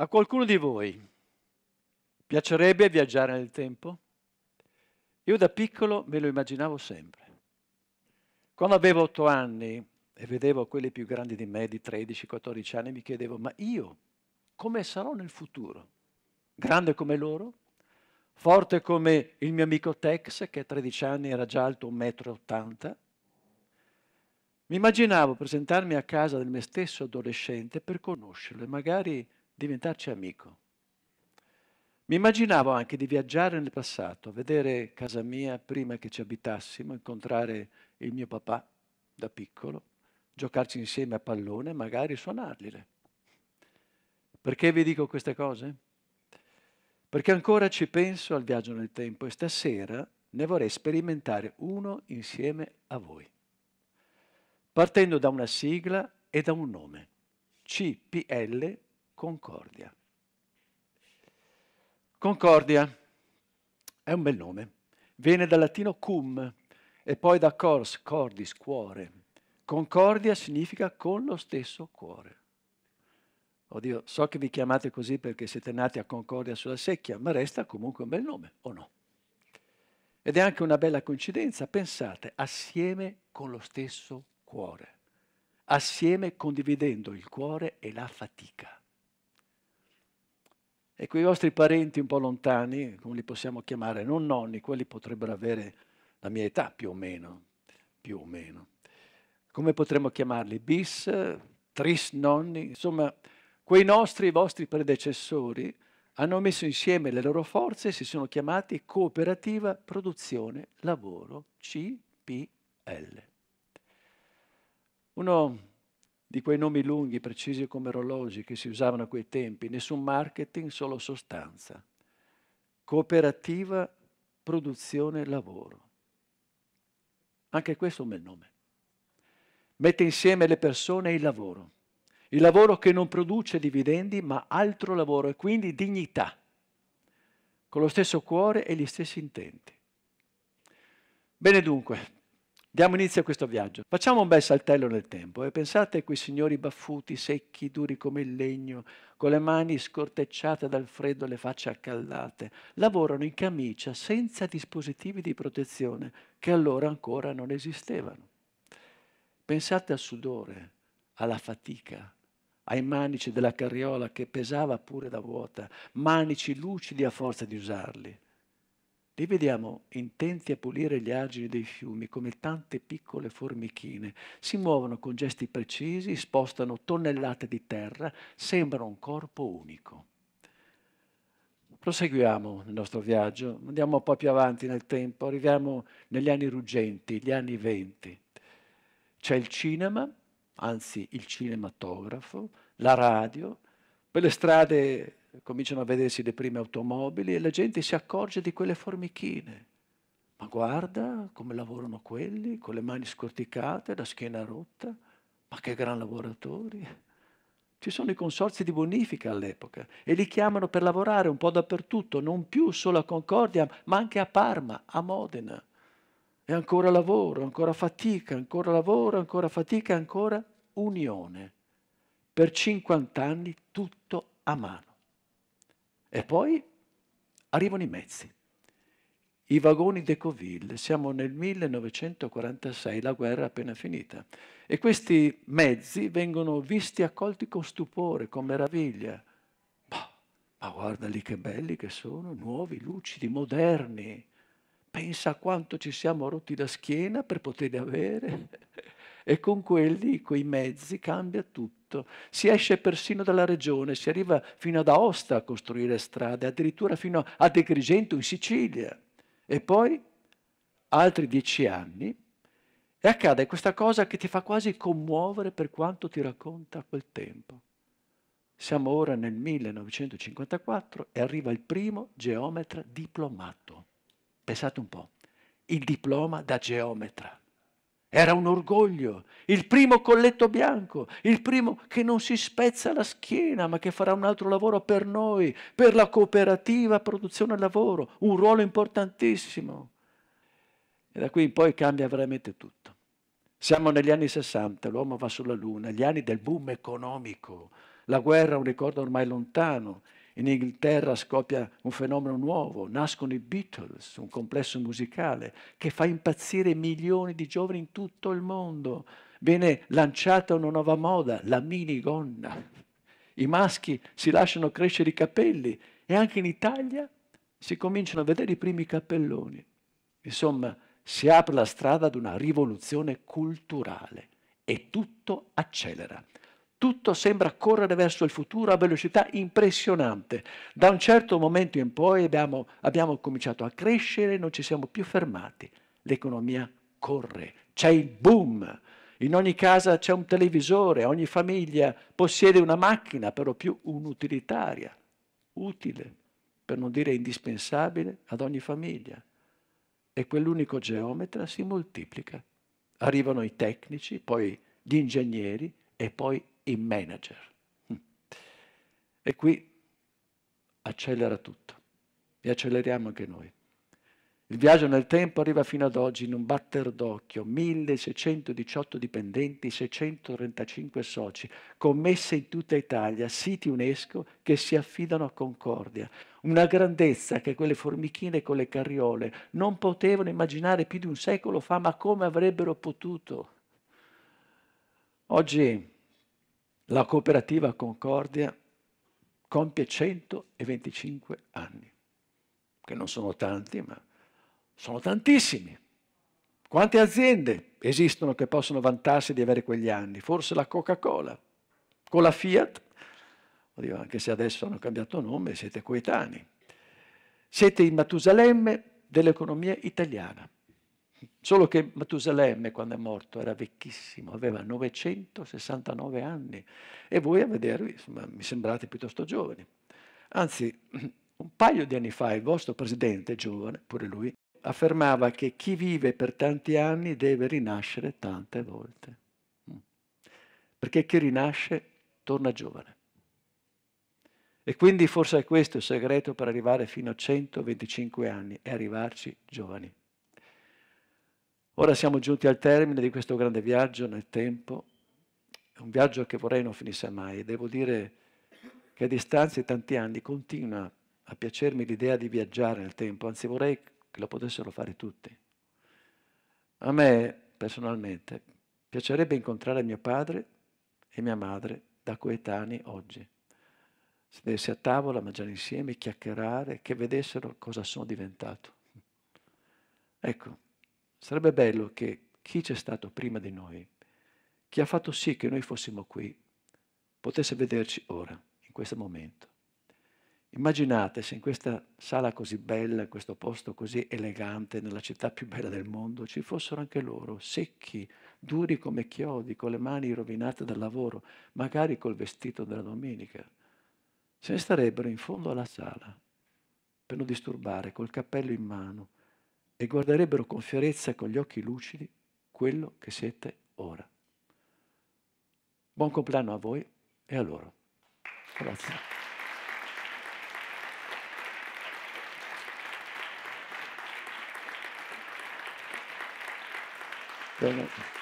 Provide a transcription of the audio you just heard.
A qualcuno di voi piacerebbe viaggiare nel tempo? Io da piccolo me lo immaginavo sempre. Quando avevo otto anni e vedevo quelli più grandi di me, di 13-14 anni, mi chiedevo, ma io come sarò nel futuro? Grande come loro? Forte come il mio amico Tex, che a 13 anni era già alto 1,80 m? Mi immaginavo presentarmi a casa del mio stesso adolescente per conoscerlo e magari diventarci amico. Mi immaginavo anche di viaggiare nel passato, vedere casa mia prima che ci abitassimo, incontrare il mio papà da piccolo, giocarci insieme a pallone, magari suonargliele. Perché vi dico queste cose? Perché ancora ci penso al viaggio nel tempo e stasera ne vorrei sperimentare uno insieme a voi, partendo da una sigla e da un nome, CPL Concordia. Concordia è un bel nome, viene dal latino cum e poi da cors, cordis, cuore. Concordia significa con lo stesso cuore. Oddio, so che vi chiamate così perché siete nati a Concordia sulla Secchia, ma resta comunque un bel nome, o no? Ed è anche una bella coincidenza, pensate, assieme con lo stesso cuore, assieme condividendo il cuore e la fatica e quei vostri parenti un po' lontani, come li possiamo chiamare, non nonni, quelli potrebbero avere la mia età più o meno, più o meno. Come potremmo chiamarli? Bis, tris nonni, insomma, quei nostri e vostri predecessori hanno messo insieme le loro forze e si sono chiamati Cooperativa Produzione Lavoro CPL. Uno di quei nomi lunghi, precisi come orologi che si usavano a quei tempi, nessun marketing, solo sostanza. Cooperativa produzione lavoro. Anche questo è un bel nome. Mette insieme le persone e il lavoro. Il lavoro che non produce dividendi, ma altro lavoro e quindi dignità, con lo stesso cuore e gli stessi intenti. Bene dunque, Diamo inizio a questo viaggio. Facciamo un bel saltello nel tempo e pensate a quei signori baffuti, secchi, duri come il legno, con le mani scortecciate dal freddo e le facce accaldate. Lavorano in camicia senza dispositivi di protezione che allora ancora non esistevano. Pensate al sudore, alla fatica, ai manici della carriola che pesava pure da vuota, manici lucidi a forza di usarli li vediamo intenti a pulire gli argini dei fiumi come tante piccole formichine. Si muovono con gesti precisi, spostano tonnellate di terra, sembrano un corpo unico. Proseguiamo il nostro viaggio, andiamo un po' più avanti nel tempo, arriviamo negli anni ruggenti, gli anni venti. C'è il cinema, anzi il cinematografo, la radio, per le strade cominciano a vedersi le prime automobili e la gente si accorge di quelle formichine. Ma guarda come lavorano quelli, con le mani scorticate, la schiena rotta, ma che gran lavoratori. Ci sono i consorzi di bonifica all'epoca e li chiamano per lavorare un po' dappertutto, non più solo a Concordia, ma anche a Parma, a Modena. E ancora lavoro, ancora fatica, ancora lavoro, ancora fatica, ancora unione. Per 50 anni tutto a mano. E poi arrivano i mezzi. I vagoni d'Ecoville, siamo nel 1946, la guerra è appena finita. E questi mezzi vengono visti e accolti con stupore, con meraviglia. ma guarda lì che belli che sono, nuovi, lucidi, moderni. Pensa a quanto ci siamo rotti la schiena per poterli avere e con quelli, quei mezzi, cambia tutto. Si esce persino dalla regione, si arriva fino ad Aosta a costruire strade, addirittura fino ad Agrigento in Sicilia. E poi altri dieci anni e accade questa cosa che ti fa quasi commuovere per quanto ti racconta quel tempo. Siamo ora nel 1954 e arriva il primo geometra diplomato. Pensate un po', il diploma da geometra. Era un orgoglio, il primo colletto bianco, il primo che non si spezza la schiena, ma che farà un altro lavoro per noi, per la cooperativa produzione lavoro, un ruolo importantissimo. E da qui in poi cambia veramente tutto. Siamo negli anni 60, l'uomo va sulla Luna, gli anni del boom economico, la guerra è un ricordo ormai lontano, in Inghilterra scoppia un fenomeno nuovo, nascono i Beatles, un complesso musicale che fa impazzire milioni di giovani in tutto il mondo. Viene lanciata una nuova moda, la minigonna. I maschi si lasciano crescere i capelli e anche in Italia si cominciano a vedere i primi cappelloni. Insomma, si apre la strada ad una rivoluzione culturale e tutto accelera tutto sembra correre verso il futuro a velocità impressionante. Da un certo momento in poi abbiamo, abbiamo cominciato a crescere, non ci siamo più fermati. L'economia corre, c'è il boom. In ogni casa c'è un televisore, ogni famiglia possiede una macchina, per lo più un'utilitaria, utile, per non dire indispensabile, ad ogni famiglia. E quell'unico geometra si moltiplica. Arrivano i tecnici, poi gli ingegneri e poi i manager. E qui accelera tutto e acceleriamo anche noi. Il viaggio nel tempo arriva fino ad oggi in un batter d'occhio, 1618 dipendenti, 635 soci, commesse in tutta Italia, siti UNESCO che si affidano a Concordia. Una grandezza che quelle formichine con le carriole non potevano immaginare più di un secolo fa, ma come avrebbero potuto? Oggi la cooperativa Concordia compie 125 anni, che non sono tanti, ma sono tantissimi. Quante aziende esistono che possono vantarsi di avere quegli anni? Forse la Coca-Cola, con la Fiat, anche se adesso hanno cambiato nome, siete coetanei. Siete i Matusalemme dell'economia italiana. Solo che Matusalemme quando è morto era vecchissimo, aveva 969 anni e voi a vedervi insomma, mi sembrate piuttosto giovani. Anzi, un paio di anni fa il vostro presidente, giovane, pure lui, affermava che chi vive per tanti anni deve rinascere tante volte. Mm. Perché chi rinasce torna giovane. E quindi forse è questo il segreto per arrivare fino a 125 anni, e arrivarci giovani. Ora siamo giunti al termine di questo grande viaggio nel tempo, un viaggio che vorrei non finisse mai. Devo dire che a distanza di tanti anni continua a piacermi l'idea di viaggiare nel tempo, anzi vorrei che lo potessero fare tutti. A me personalmente piacerebbe incontrare mio padre e mia madre da coetanei oggi, sedersi a tavola, mangiare insieme, chiacchierare, che vedessero cosa sono diventato. Ecco, Sarebbe bello che chi c'è stato prima di noi, chi ha fatto sì che noi fossimo qui, potesse vederci ora, in questo momento. Immaginate se in questa sala così bella, in questo posto così elegante, nella città più bella del mondo, ci fossero anche loro, secchi, duri come chiodi, con le mani rovinate dal lavoro, magari col vestito della domenica. Se ne starebbero in fondo alla sala, per non disturbare, col cappello in mano, e guarderebbero con fierezza e con gli occhi lucidi quello che siete ora. Buon compleanno a voi e a loro. Grazie. Grazie.